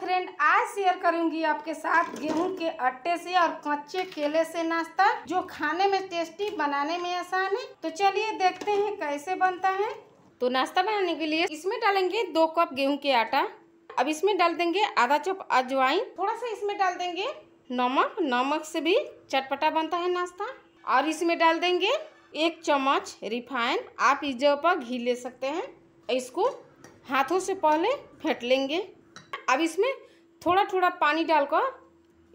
friend आज share करूंगी आपके साथ गेहूं के आटे से और कच्चे केले से नाश्ता जो खाने में टेस्टी बनाने में आसान है तो चलिए देखते हैं कैसे बनता है तो नाश्ता बनाने के लिए इसमें डालेंगे दो कप गेहूं के आटा अब इसमें डाल देंगे आधा चप अजवाइन थोड़ा सा इसमें डाल देंगे नमक नमक से भी चटपटा बनता है नाश्ता और इसमें डाल देंगे एक चम्मच रिफाइन आप इस जगह पर घी ले सकते हैं इसको हाथों से पहले फेंट लेंगे अब इसमें थोड़ा थोड़ा पानी डालकर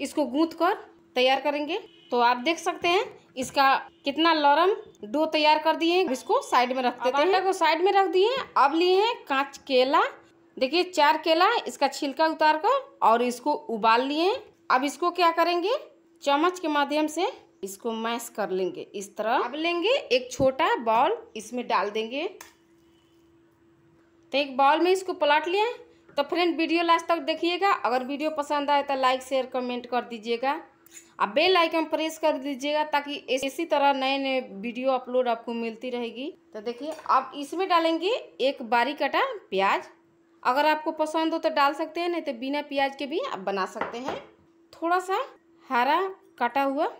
इसको गूँथ कर तैयार करेंगे तो आप देख सकते हैं इसका कितना लरम डो तैयार कर दिए इसको साइड में रख देते हैं को साइड में रख दिए अब लिए हैं कांच केला देखिए चार केला इसका छिलका उतार कर और इसको उबाल लिए अब इसको क्या करेंगे चम्मच के माध्यम से इसको मैश कर लेंगे इस तरह अब लेंगे एक छोटा बॉल इसमें डाल देंगे तो एक बॉल में इसको पलट लिए तो फ्रेंड वीडियो लास्ट तक देखिएगा अगर वीडियो पसंद आए तो लाइक शेयर कमेंट कर दीजिएगा आप बेल आइकन प्रेस कर दीजिएगा ताकि इसी तरह नए नए वीडियो अपलोड आपको मिलती रहेगी तो देखिए अब इसमें डालेंगे एक बारीक कटा प्याज अगर आपको पसंद हो तो डाल सकते हैं नहीं तो बिना प्याज के भी आप बना सकते हैं थोड़ा सा हरा काटा हुआ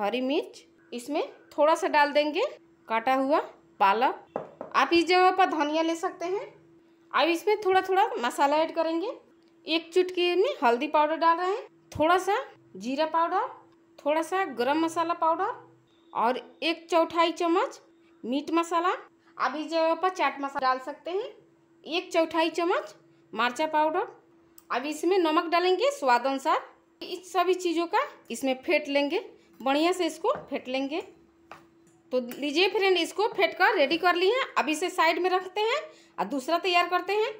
हरी मिर्च इसमें थोड़ा सा डाल देंगे काटा हुआ पालक आप इस जगह पर धनिया ले सकते हैं अब इसमें थोड़ा थोड़ा मसाला ऐड करेंगे एक चुटकी में हल्दी पाउडर डाल रहे हैं थोड़ा सा जीरा पाउडर थोड़ा सा गरम मसाला पाउडर और एक चौथाई चम्मच मीट मसाला अब इस जगह पर चाट मसाला डाल सकते हैं एक चौथाई चम्मच मरचा पाउडर अब इसमें नमक डालेंगे स्वाद अनुसार इस सभी चीज़ों का इसमें फेंट लेंगे बढ़िया से इसको फेंट लेंगे तो लीजिए फ्रेंड इसको फेंट कर रेडी कर लिए हैं अब इसे साइड में रखते हैं और दूसरा तैयार करते हैं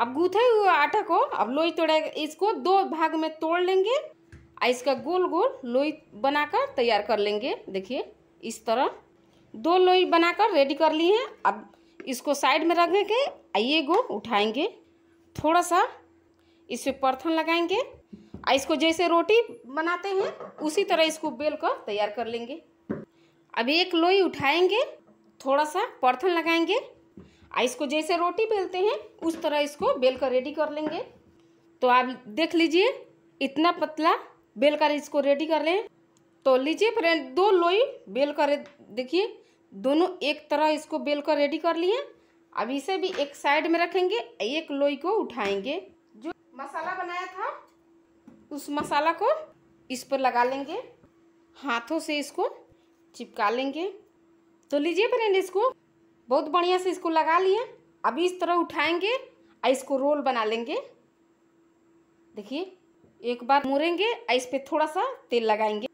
अब गूथे हुए आटा को अब लोई तोड़ा इसको दो भाग में तोड़ लेंगे और इसका गोल गोल लोई बनाकर तैयार कर लेंगे देखिए इस तरह दो लोई बनाकर रेडी कर लिए हैं अब इसको साइड में रखेंगे और ये गो उठाएंगे थोड़ा सा इस पर परथन लगाएंगे और इसको जैसे रोटी बनाते हैं उसी तरह इसको बेल कर तैयार कर लेंगे अब एक लोई उठाएंगे थोड़ा सा परथन लगाएंगे और इसको जैसे रोटी बेलते हैं उस तरह इसको बेल कर रेडी कर लेंगे तो आप देख लीजिए इतना पतला बेल कर इसको रेडी कर लें तो लीजिए फ्रेंड दो लोई बेल कर देखिए दोनों एक तरह इसको बेल कर रेडी कर लिए अब इसे भी एक साइड में रखेंगे एक लोई को उठाएंगे जो मसाला बनाया था उस मसाला को इस पर लगा लेंगे हाथों से इसको चिपका लेंगे तो लीजिए फ्रेंड इसको बहुत बढ़िया से इसको लगा लिए अभी इस तरह उठाएंगे और इसको रोल बना लेंगे देखिए एक बार मुड़ेंगे और इस पर थोड़ा सा तेल लगाएंगे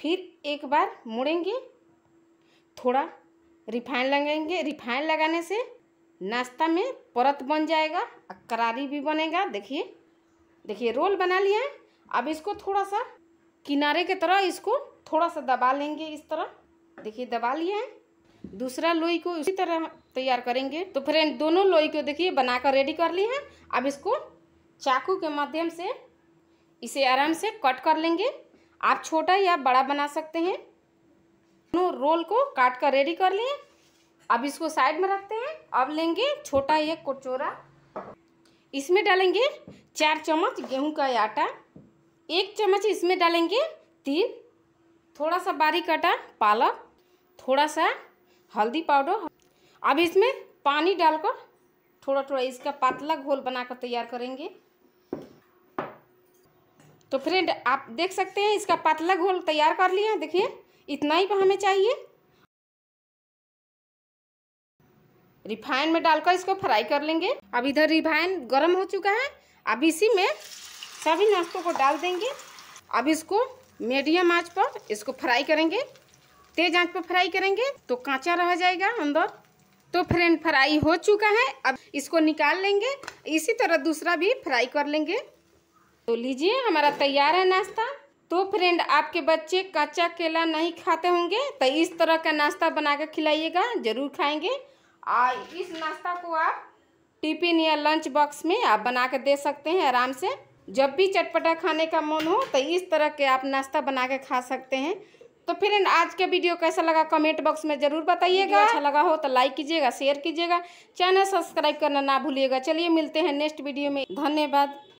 फिर एक बार मुड़ेंगे थोड़ा रिफाइन लगाएंगे रिफाइन लगाने से नाश्ता में परत बन जाएगा और करारी भी बनेगा देखिए देखिए रोल बना लिए अब इसको थोड़ा सा किनारे की तरह इसको थोड़ा सा दबा लेंगे इस तरह देखिए दबा लिए हैं दूसरा लोई को इसी तरह तैयार करेंगे तो फ्रेंड दोनों लोई को देखिए बनाकर रेडी कर लिए हैं अब इसको चाकू के माध्यम से इसे आराम से कट कर लेंगे आप छोटा या बड़ा बना सकते हैं दोनों रोल को काट कर रेडी कर लिए अब इसको साइड में रखते हैं अब लेंगे छोटा एक कटोरा इसमें डालेंगे चार चम्मच गेहूं का आटा एक चम्मच इसमें डालेंगे तिल थोड़ा सा बारीक आटा पालक थोड़ा सा हल्दी पाउडर अब इसमें पानी डालकर थोड़ा थोड़ा इसका पतला घोल बनाकर तैयार करेंगे तो फ्रेंड आप देख सकते हैं इसका पतला घोल तैयार कर लिया देखिए इतना ही हमें चाहिए रिफाइन में डालकर इसको फ्राई कर लेंगे अब इधर रिफाइन गर्म हो चुका है अब इसी में सभी नाश्तों को डाल देंगे अब इसको मीडियम आंच पर इसको फ्राई करेंगे तेज आंच पर फ्राई करेंगे तो कांचा रह जाएगा अंदर तो फ्रेंड फ्राई हो चुका है अब इसको निकाल लेंगे इसी तरह दूसरा भी फ्राई कर लेंगे तो लीजिए हमारा तैयार है नाश्ता तो फ्रेंड आपके बच्चे कच्चा केला नहीं खाते होंगे तो इस तरह का नाश्ता बना कर खिलाइएगा ज़रूर खाएंगे और इस नाश्ता को आप टिफिन या लंच बॉक्स में आप बना कर दे सकते हैं आराम से जब भी चटपटा खाने का मन हो तो इस तरह के आप नाश्ता बना कर खा सकते हैं तो फिर आज का वीडियो कैसा लगा कमेंट बॉक्स में ज़रूर बताइएगा अच्छा लगा हो तो लाइक कीजिएगा शेयर कीजिएगा चैनल सब्सक्राइब करना ना भूलिएगा चलिए मिलते हैं नेक्स्ट वीडियो में धन्यवाद